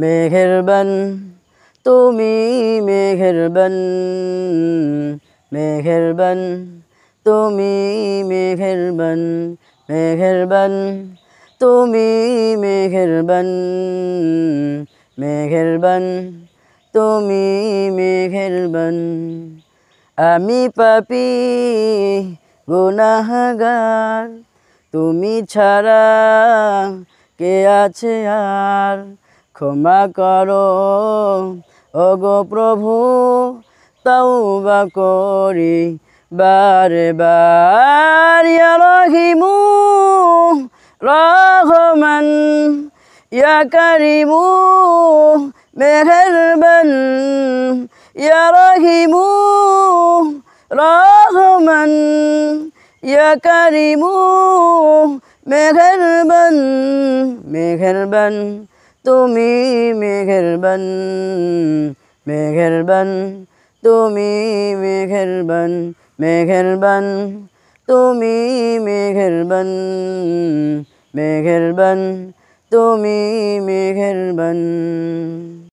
বন তুমি মেঘের বন তুমি মেঘের বন তুমি মেঘের বন তুমি বন আমি পাপি গুনাহগার তুমি ছাড়া কে আছে আর ক্ষমা করো ওগো প্রভু তৌবা করি বারে বার রহিমু রহমান ইয়া করিমু মেহরবন ইয়া রহিমু রহমান ইয়া করিমু মেহরবন तुम्हें तुम्हें तुम्ही मेहरबन मेहरबन तुम्ही मेहरबन मेहरबन तुम्ही मेहरबन मेहरबन तुम्ही मेहर